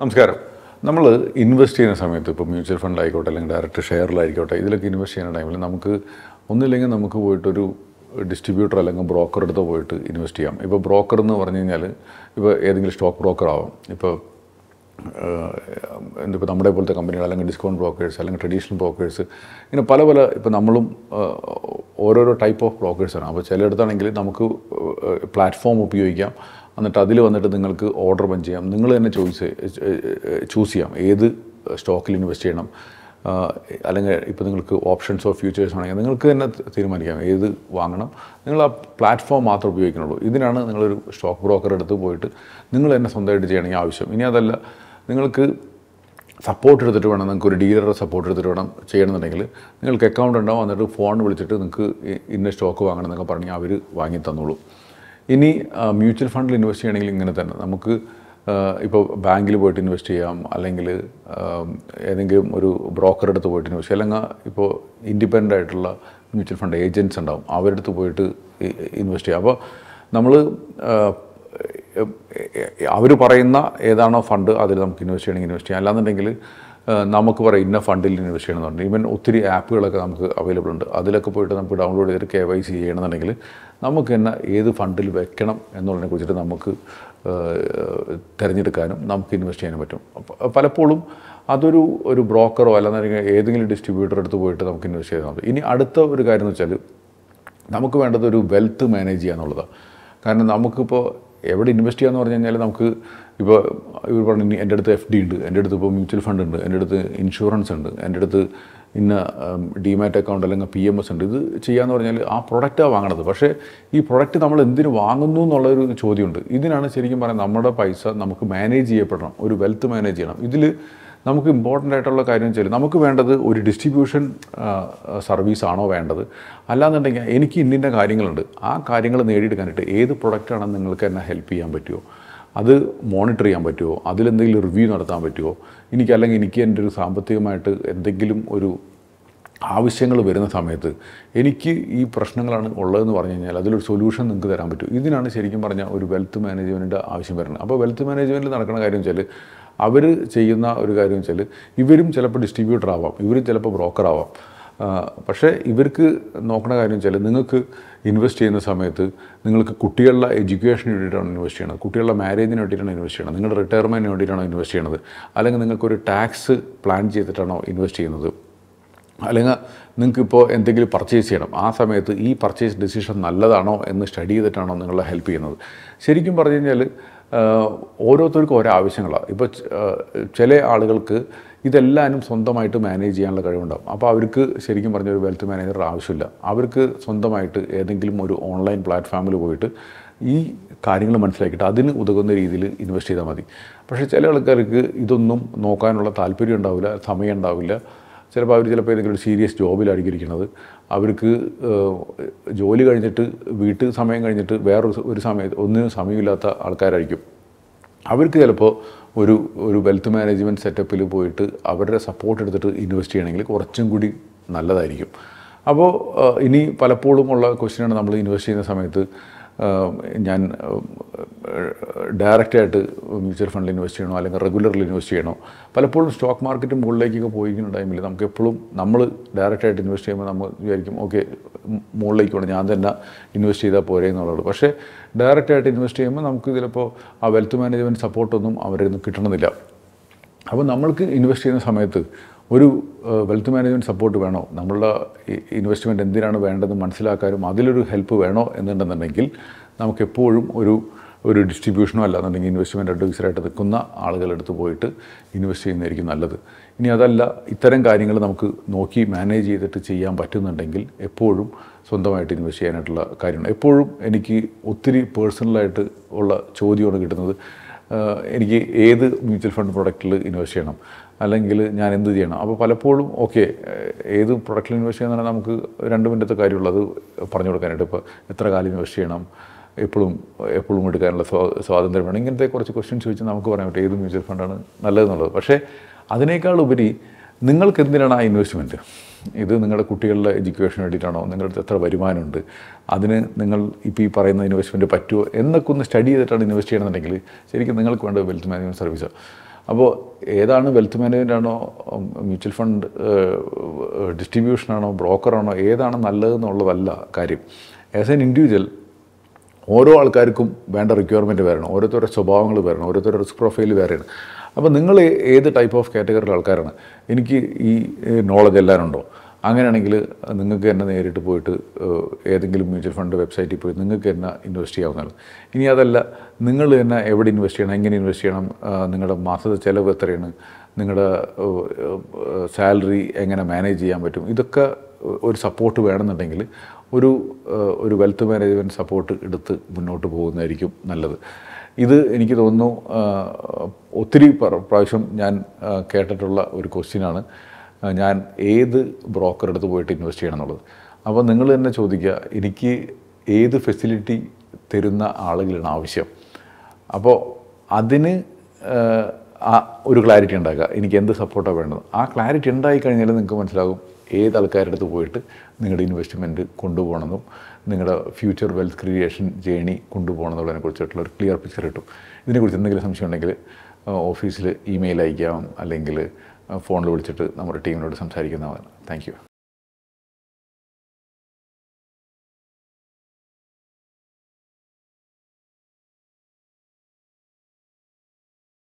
നമസ്കാരം നമ്മൾ ഇൻവെസ്റ്റ് ചെയ്യുന്ന സമയത്ത് ഇപ്പോൾ മ്യൂച്വൽ ഫണ്ടായിക്കോട്ടെ അല്ലെങ്കിൽ ഡയറക്റ്റ് ഷെയറിലായിക്കോട്ടെ ഇതിലൊക്കെ ഇൻവെസ്റ്റ് ചെയ്യുന്ന ടൈമിൽ നമുക്ക് ഒന്നില്ലെങ്കിൽ നമുക്ക് പോയിട്ടൊരു ഡിസ്ട്രിബ്യൂട്ടർ അല്ലെങ്കിൽ ബ്രോക്കർ എടുത്ത് പോയിട്ട് ഇൻവെസ്റ്റ് ചെയ്യാം ഇപ്പോൾ ബ്രോക്കർ എന്ന് പറഞ്ഞു കഴിഞ്ഞാൽ ഇപ്പോൾ ഏതെങ്കിലും സ്റ്റോക്ക് ബ്രോക്കർ ആവാം ഇപ്പോൾ എന്തിപ്പോൾ നമ്മുടെ പോലത്തെ കമ്പനികൾ അല്ലെങ്കിൽ ഡിസ്കൗണ്ട് ബ്രോക്കേഴ്സ് അല്ലെങ്കിൽ ട്രഡീഷണൽ ബ്രോക്കേഴ്സ് ഇങ്ങനെ പല പല ഇപ്പോൾ നമ്മളും ഓരോരോ ടൈപ്പ് ഓഫ് ബ്രോക്കേഴ്സാണ് അപ്പോൾ ചിലയിടത്താണെങ്കിൽ നമുക്ക് പ്ലാറ്റ്ഫോം ഉപയോഗിക്കാം എന്നിട്ട് അതിൽ വന്നിട്ട് നിങ്ങൾക്ക് ഓർഡർ പഞ്ച് ചെയ്യാം നിങ്ങൾ തന്നെ ചോയ്സ് ചൂസ് ചെയ്യാം ഏത് സ്റ്റോക്കിൽ ഇൻവെസ്റ്റ് ചെയ്യണം അല്ലെങ്കിൽ ഇപ്പോൾ നിങ്ങൾക്ക് ഓപ്ഷൻസ് ഓഫ് ഫ്യൂച്ചേഴ്സ് ആണെങ്കിൽ നിങ്ങൾക്ക് തന്നെ തീരുമാനിക്കാം ഏത് വാങ്ങണം നിങ്ങൾ ആ പ്ലാറ്റ്ഫോം മാത്രം ഉപയോഗിക്കുന്നുള്ളൂ ഇതിനാണ് നിങ്ങളൊരു സ്റ്റോക്ക് ബ്രോക്കർ എടുത്ത് പോയിട്ട് നിങ്ങൾ തന്നെ സ്വന്തമായിട്ട് ചെയ്യണമെങ്കിൽ ആവശ്യം ഇനി അതല്ല നിങ്ങൾക്ക് സപ്പോർട്ട് എടുത്തിട്ട് വേണം നിങ്ങൾക്ക് ഒരു ഡീലറുടെ സപ്പോർട്ട് എടുത്തിട്ട് വേണം ചെയ്യണമെന്നുണ്ടെങ്കിൽ നിങ്ങൾക്ക് അക്കൗണ്ട് ഉണ്ടാവും എന്നിട്ട് ഫോൺ വിളിച്ചിട്ട് നിങ്ങൾക്ക് ഇന്ന സ്റ്റോക്ക് വാങ്ങണം എന്നൊക്കെ പറഞ്ഞാൽ അവർ വാങ്ങി തന്നോളൂ ഇനി മ്യൂച്വൽ ഫണ്ടിൽ ഇൻവെസ്റ്റ് ചെയ്യണമെങ്കിൽ ഇങ്ങനെ തന്നെ നമുക്ക് ഇപ്പോൾ ബാങ്കിൽ പോയിട്ട് ഇൻവെസ്റ്റ് ചെയ്യാം അല്ലെങ്കിൽ ഏതെങ്കിലും ഒരു ബ്രോക്കറുടെ അടുത്ത് പോയിട്ട് ഇൻവെസ്റ്റ് ചെയ്യാം അല്ലെങ്കിൽ ഇപ്പോൾ ഇൻഡിപെൻഡൻ്റ് ആയിട്ടുള്ള മ്യൂച്വൽ ഫണ്ട് ഏജൻറ്റ്സ് ഉണ്ടാവും അവരുടെ അടുത്ത് പോയിട്ട് ഇൻവെസ്റ്റ് ചെയ്യാം അപ്പോൾ നമ്മൾ അവർ പറയുന്ന ഏതാണോ ഫണ്ട് അതിൽ നമുക്ക് ഇൻവെസ്റ്റ് ചെയ്യണമെങ്കിൽ ഇൻവെസ്റ്റ് ചെയ്യാം അല്ലാന്നുണ്ടെങ്കിൽ നമുക്ക് പറയാം ഇന്ന ഫണ്ടിൽ ഇൻവെസ്റ്റ് ചെയ്യണമെന്നുണ്ട് ഈവൻ ഒത്തിരി ആപ്പുകളൊക്കെ നമുക്ക് അവൈലബിൾ ഉണ്ട് അതിലൊക്കെ പോയിട്ട് നമുക്ക് ഡൗൺലോഡ് ചെയ്തിട്ട് കെ വൈ സി ചെയ്യണമെന്നുണ്ടെങ്കിൽ നമുക്ക് തന്നെ ഏത് ഫണ്ടിൽ വെക്കണം എന്നുള്ളതിനെ കുറിച്ചിട്ട് നമുക്ക് തിരഞ്ഞെടുക്കാനും നമുക്ക് ഇൻവെസ്റ്റ് ചെയ്യാനും പറ്റും പലപ്പോഴും അതൊരു ഒരു ബ്രോക്കറോ അല്ലാന്നുണ്ടെങ്കിൽ ഏതെങ്കിലും ഡിസ്ട്രിബ്യൂട്ടറെ അടുത്ത് പോയിട്ട് നമുക്ക് ഇൻവെസ്റ്റ് ചെയ്താൽ മതി ഇനി അടുത്ത ഒരു കാര്യം എന്ന് വെച്ചാൽ നമുക്ക് വേണ്ടത് ഒരു വെൽത്ത് മാനേജ് ചെയ്യാന്നുള്ളതാണ് കാരണം നമുക്കിപ്പോൾ എവിടെ ഇൻവെസ്റ്റ് ചെയ്യാന്ന് പറഞ്ഞു കഴിഞ്ഞാൽ നമുക്ക് ഇപ്പോൾ ഇവർ പറഞ്ഞു എൻ്റെ അടുത്ത് എഫ് ഡി ഉണ്ട് എൻ്റെ അടുത്ത് ഇപ്പോൾ മ്യൂച്വൽ ഫണ്ട് ഉണ്ട് എൻ്റെ അടുത്ത് ഇൻഷുറൻസ് ഉണ്ട് എൻ്റെ അടുത്ത് ഇന്ന ഡിമാറ്റ് അക്കൗണ്ട് അല്ലെങ്കിൽ പി എം എസ് ഉണ്ട് ഇത് ചെയ്യാന്ന് പറഞ്ഞാൽ ആ പ്രൊഡക്റ്റാണ് വാങ്ങണത് പക്ഷേ ഈ പ്രൊഡക്റ്റ് നമ്മൾ എന്തിന് വാങ്ങുന്നു എന്നുള്ളൊരു ചോദ്യമുണ്ട് ഇതിനാണ് ശരിക്കും പറയുന്നത് നമ്മുടെ പൈസ നമുക്ക് മാനേജ് ചെയ്യപ്പെടണം ഒരു വെൽത്ത് മാനേജ് ചെയ്യണം ഇതിൽ നമുക്ക് ഇമ്പോർട്ടൻ്റ് ആയിട്ടുള്ള കാര്യം വെച്ചാൽ നമുക്ക് വേണ്ടത് ഒരു ഡിസ്ട്രിബ്യൂഷൻ സർവീസ് ആണോ വേണ്ടത് അല്ലാന്നുണ്ടെങ്കിൽ എനിക്ക് ഇന്നിൻ്റെ കാര്യങ്ങളുണ്ട് ആ കാര്യങ്ങൾ നേടിയെടുക്കാനായിട്ട് ഏത് പ്രൊഡക്റ്റാണ് നിങ്ങൾക്ക് എന്നെ ഹെൽപ്പ് ചെയ്യാൻ പറ്റുമോ അത് മോണിറ്റർ ചെയ്യാൻ പറ്റുമോ അതിലെന്തെങ്കിലും റിവ്യൂ നടത്താൻ പറ്റുമോ എനിക്ക് അല്ലെങ്കിൽ എനിക്ക് എൻ്റെ ഒരു സാമ്പത്തികമായിട്ട് എന്തെങ്കിലും ഒരു ആവശ്യങ്ങൾ വരുന്ന സമയത്ത് എനിക്ക് ഈ പ്രശ്നങ്ങളാണ് ഉള്ളതെന്ന് പറഞ്ഞു കഴിഞ്ഞാൽ അതിലൊരു സൊല്യൂഷൻ നിങ്ങൾക്ക് തരാൻ പറ്റും ഇതിനാണ് ശരിക്കും പറഞ്ഞാൽ ഒരു വെൽത്ത് മാനേജ്മെൻറ്റിൻ്റെ ആവശ്യം വരുന്നത് അപ്പോൾ വെൽത്ത് മാനേജ്മെൻറ്റിൽ നടക്കുന്ന കാര്യം വെച്ചാൽ അവർ ചെയ്യുന്ന ഒരു കാര്യം വെച്ചാൽ ഇവരും ചിലപ്പോൾ ഡിസ്ട്രിബ്യൂട്ടർ ആവാം ഇവരും ചിലപ്പോൾ ബ്രോക്കർ ആവാം പക്ഷേ ഇവർക്ക് നോക്കുന്ന കാര്യം വെച്ചാൽ നിങ്ങൾക്ക് ഇൻവെസ്റ്റ് ചെയ്യുന്ന സമയത്ത് നിങ്ങൾക്ക് കുട്ടികളുടെ എഡ്യൂക്കേഷന് വേണ്ടിയിട്ടാണ് ഇൻവെസ്റ്റ് ചെയ്യുന്നത് കുട്ടികളുടെ മാരേജിന് വേണ്ടിയിട്ടാണ് ഇൻവെസ്റ്റ് ചെയ്യുന്നത് നിങ്ങളുടെ റിട്ടയർമെൻറ്റിന് വേണ്ടിയിട്ടാണ് ഇൻവെസ്റ്റ് ചെയ്യുന്നത് അല്ലെങ്കിൽ നിങ്ങൾക്കൊരു ടാക്സ് പ്ലാൻ ചെയ്തിട്ടാണോ ഇൻവെസ്റ്റ് ചെയ്യുന്നത് അല്ലെങ്കിൽ നിങ്ങൾക്കിപ്പോൾ എന്തെങ്കിലും പർച്ചേസ് ചെയ്യണം ആ സമയത്ത് ഈ പർച്ചേസ് ഡിസിഷൻ നല്ലതാണോ എന്ന് സ്റ്റഡി ചെയ്തിട്ടാണോ നിങ്ങളെ ഹെൽപ്പ് ചെയ്യുന്നത് ശരിക്കും പറഞ്ഞു കഴിഞ്ഞാൽ ഓരോരുത്തർക്കും ഓരോ ആവശ്യങ്ങളാണ് ഇപ്പോൾ ചില ആളുകൾക്ക് ഇതെല്ലാവരും സ്വന്തമായിട്ട് മാനേജ് ചെയ്യാനുള്ള കഴിവുണ്ടാകും അപ്പോൾ അവർക്ക് ശരിക്കും പറഞ്ഞ ഒരു വെൽത്ത് മാനേജർ ആവശ്യമില്ല അവർക്ക് സ്വന്തമായിട്ട് ഏതെങ്കിലും ഒരു ഓൺലൈൻ പ്ലാറ്റ്ഫോമിൽ പോയിട്ട് ഈ കാര്യങ്ങൾ മനസ്സിലാക്കിയിട്ട് അതിന് ഉതകുന്ന രീതിയിൽ ഇൻവെസ്റ്റ് ചെയ്താൽ മതി പക്ഷേ ചില ആൾക്കാർക്ക് ഇതൊന്നും നോക്കാനുള്ള താല്പര്യം ഉണ്ടാവില്ല സമയം ഉണ്ടാവില്ല ചിലപ്പോൾ അവർ ചിലപ്പോൾ ഏതെങ്കിലും ഒരു സീരിയസ് ജോബിലായിരിക്കും ഇരിക്കുന്നത് അവർക്ക് ജോലി കഴിഞ്ഞിട്ട് വീട്ട് സമയം കഴിഞ്ഞിട്ട് വേറൊരു ഒരു സമയത്ത് ഒന്നിനും സമയമില്ലാത്ത ആൾക്കാരായിരിക്കും അവർക്ക് ചിലപ്പോൾ ഒരു ഒരു വെൽത്ത് മാനേജ്മെൻറ്റ് സെറ്റപ്പിൽ പോയിട്ട് അവരുടെ സപ്പോർട്ട് എടുത്തിട്ട് ഇൻവെസ്റ്റ് ചെയ്യണമെങ്കിൽ കുറച്ചും കൂടി നല്ലതായിരിക്കും അപ്പോൾ ഇനി പലപ്പോഴും ഉള്ള ക്വസ്റ്റ്യനാണ് നമ്മൾ ഇൻവെസ്റ്റ് ചെയ്യുന്ന സമയത്ത് ഞാൻ ഡയറക്റ്റായിട്ട് മ്യൂച്വൽ ഫണ്ടിൽ ഇൻവെസ്റ്റ് ചെയ്യണോ അല്ലെങ്കിൽ റെഗുലറിൽ ഇൻവെസ്റ്റ് ചെയ്യണോ പലപ്പോഴും സ്റ്റോക്ക് മാർക്കറ്റ് മുകളിലേക്കൊക്കെ പോയിരിക്കുന്ന ടൈമിൽ നമുക്ക് എപ്പോഴും നമ്മൾ ഡയറക്റ്റായിട്ട് ഇൻവെസ്റ്റ് ചെയ്യുമ്പോൾ നമ്മൾ വിചാരിക്കും ഓക്കെ മുകളിലേക്ക് വേണം ഞാൻ തന്നെ ഇൻവെസ്റ്റ് ചെയ്താൽ പോരെ എന്നുള്ളത് പക്ഷേ ഡയറക്റ്റായിട്ട് ഇൻവെസ്റ്റ് ചെയ്യുമ്പോൾ നമുക്ക് ചിലപ്പോൾ ആ വെൽത്ത് മാനേജ്മെൻറ്റ് സപ്പോർട്ടൊന്നും അവരിൽ നിന്ന് കിട്ടണമെന്നില്ല അപ്പോൾ നമ്മൾക്ക് ഇൻവെസ്റ്റ് ചെയ്യുന്ന സമയത്ത് ഒരു വെൽത്ത് മാനേജ്മെൻറ്റ് സപ്പോർട്ട് വേണോ നമ്മളുടെ ഇൻവെസ്റ്റ്മെൻറ്റ് എന്തിനാണ് വേണ്ടതെന്ന് മനസ്സിലാക്കാനും അതിലൊരു ഹെൽപ്പ് വേണോ എന്നുണ്ടെന്നുണ്ടെങ്കിൽ നമുക്കെപ്പോഴും ഒരു ഒരു ഡിസ്ട്രിബ്യൂഷനോ അല്ല എന്നുണ്ടെങ്കിൽ ഇൻവെസ്റ്റ്മെൻറ്റ് അഡ്വൈസറായിട്ട് നിൽക്കുന്ന ആളുകളെടുത്ത് പോയിട്ട് ഇൻവെസ്റ്റ് ചെയ്യുന്നതായിരിക്കും നല്ലത് ഇനി അതല്ല ഇത്തരം കാര്യങ്ങൾ നമുക്ക് നോക്കി മാനേജ് ചെയ്തിട്ട് ചെയ്യാൻ പറ്റുന്നുണ്ടെങ്കിൽ എപ്പോഴും സ്വന്തമായിട്ട് ഇൻവെസ്റ്റ് ചെയ്യാനായിട്ടുള്ള കാര്യമാണ് എപ്പോഴും എനിക്ക് ഒത്തിരി പേഴ്സണലായിട്ട് ഉള്ള ചോദ്യമാണ് കിട്ടുന്നത് എനിക്ക് ഏത് മ്യൂച്വൽ ഫണ്ട് പ്രൊഡക്റ്റിൽ ഇൻവെസ്റ്റ് ചെയ്യണം അല്ലെങ്കിൽ ഞാൻ എന്ത് ചെയ്യണം അപ്പോൾ പലപ്പോഴും ഓക്കെ ഏത് പ്രൊഡക്റ്റിൽ ഇൻവെസ്റ്റ് ചെയ്യുന്ന നമുക്ക് രണ്ട് മിനിറ്റത്തെ കാര്യമുള്ളത് പറഞ്ഞു കൊടുക്കാനായിട്ട് ഇപ്പോൾ എത്ര കാലം ഇൻവെസ്റ്റ് ചെയ്യണം എപ്പോഴും എപ്പോഴും എടുക്കാനുള്ള സ്വാ സ്വാതന്ത്ര്യമാണ് ഇങ്ങനത്തെ കുറച്ച് ക്വസ്റ്റ്യൻ ചോദിച്ചാൽ നമുക്ക് പറയാൻ പറ്റും ഏത് മ്യൂച്വൽ ഫണ്ടാണ് നല്ലതെന്നുള്ളത് പക്ഷേ അതിനേക്കാൾ ഉപരി നിങ്ങൾക്ക് എന്തിനാണ് ആ ഇൻവെസ്റ്റ്മെൻറ്റ് ഇത് നിങ്ങളുടെ കുട്ടികളുടെ എഡ്യൂക്കേഷന് വേണ്ടിയിട്ടാണോ നിങ്ങളുടെ എത്ര വരുമാനമുണ്ട് അതിന് നിങ്ങൾ ഇപ്പോൾ ഈ പറയുന്ന ഇൻവെസ്റ്റ്മെൻറ്റ് പറ്റുമോ എന്നൊക്കെ ഒന്ന് സ്റ്റഡി ചെയ്തിട്ടാണ് ഇൻവെസ്റ്റ് ചെയ്യണമെന്നുണ്ടെങ്കിൽ ശരിക്കും നിങ്ങൾക്ക് വേണ്ട വെൽത്ത് മാനേജ്മെൻറ്റ് സർവീസ് അപ്പോൾ ഏതാണ് വെൽത്ത് മാനേജ്മെൻ്റ് ആണോ മ്യൂച്വൽ ഫണ്ട് ഡിസ്ട്രിബ്യൂഷനാണോ ബ്രോക്കറാണോ ഏതാണ് നല്ലതെന്നുള്ളതല്ല കാര്യം ആസ് എൻ ഇൻഡിവിജ്വൽ ഓരോ ആൾക്കാർക്കും വേണ്ട റിക്വയർമെൻറ്റ് വരണം ഓരോരുത്തരുടെ സ്വഭാവങ്ങൾ വരണം ഓരോരുത്തരുടെ റിസ്ക് പ്രൊഫൈൽ വേറെയാണ് അപ്പോൾ നിങ്ങൾ ഏത് ടൈപ്പ് ഓഫ് കാറ്റഗറിയിലെ ആൾക്കാരാണ് എനിക്ക് ഈ നോളജ് എല്ലാവരും ഉണ്ടോ അങ്ങനെയാണെങ്കിൽ നിങ്ങൾക്ക് തന്നെ നേരിട്ട് പോയിട്ട് ഏതെങ്കിലും മ്യൂച്വൽ ഫണ്ട് വെബ്സൈറ്റിൽ പോയി നിങ്ങൾക്ക് തന്നെ ഇൻവെസ്റ്റ് ചെയ്യാവുന്നതാണ് ഇനി അതല്ല നിങ്ങൾ തന്നെ എവിടെ ഇൻവെസ്റ്റ് ചെയ്യണം എങ്ങനെ ഇൻവെസ്റ്റ് ചെയ്യണം നിങ്ങളുടെ മാസത്തെ ചിലവ് എത്രയാണ് നിങ്ങളുടെ സാലറി എങ്ങനെ മാനേജ് ചെയ്യാൻ പറ്റും ഇതൊക്കെ ഒരു സപ്പോർട്ട് വേണമെന്നുണ്ടെങ്കിൽ ഒരു ഒരു വെൽത്ത് മാനേജ്മെൻറ്റ് സപ്പോർട്ട് എടുത്ത് മുന്നോട്ട് പോകുന്നതായിരിക്കും നല്ലത് ഇത് എനിക്ക് തോന്നുന്നു ഒത്തിരി പ്രാവശ്യം ഞാൻ കേട്ടിട്ടുള്ള ഒരു ക്വസ്റ്റ്യനാണ് ഞാൻ ഏത് ബ്രോക്കർ എടുത്ത് പോയിട്ട് ഇൻവെസ്റ്റ് ചെയ്യണം എന്നുള്ളത് അപ്പോൾ നിങ്ങൾ തന്നെ ചോദിക്കുക എനിക്ക് ഏത് ഫെസിലിറ്റി തരുന്ന ആളുകളാണ് ആവശ്യം അപ്പോൾ അതിന് ഒരു ക്ലാരിറ്റി ഉണ്ടാക്കുക എനിക്ക് എന്ത് സപ്പോർട്ടാണ് വേണ്ടത് ആ ക്ലാരിറ്റി ഉണ്ടായി കഴിഞ്ഞാൽ നിങ്ങൾക്ക് മനസ്സിലാകും ഏത് ആൾക്കാരുടെ അടുത്ത് പോയിട്ട് നിങ്ങളുടെ ഇൻവെസ്റ്റ്മെൻറ്റ് കൊണ്ടുപോകണമെന്നും നിങ്ങളുടെ ഫ്യൂച്ചർ വെൽത്ത് ക്രിയേഷൻ ജേണി കൊണ്ടുപോകണമെന്നുള്ളതിനെക്കുറിച്ചിട്ടുള്ള ഒരു ക്ലിയർ പിക്ചർ കിട്ടും ഇതിനെക്കുറിച്ച് എന്തെങ്കിലും സംശയം ഉണ്ടെങ്കിൽ ഓഫീസിൽ ഇമെയിൽ അയക്കാം അല്ലെങ്കിൽ ഫോണിൽ വിളിച്ചിട്ട് നമ്മുടെ ടീമിനോട് സംസാരിക്കുന്നതാണ് താങ്ക്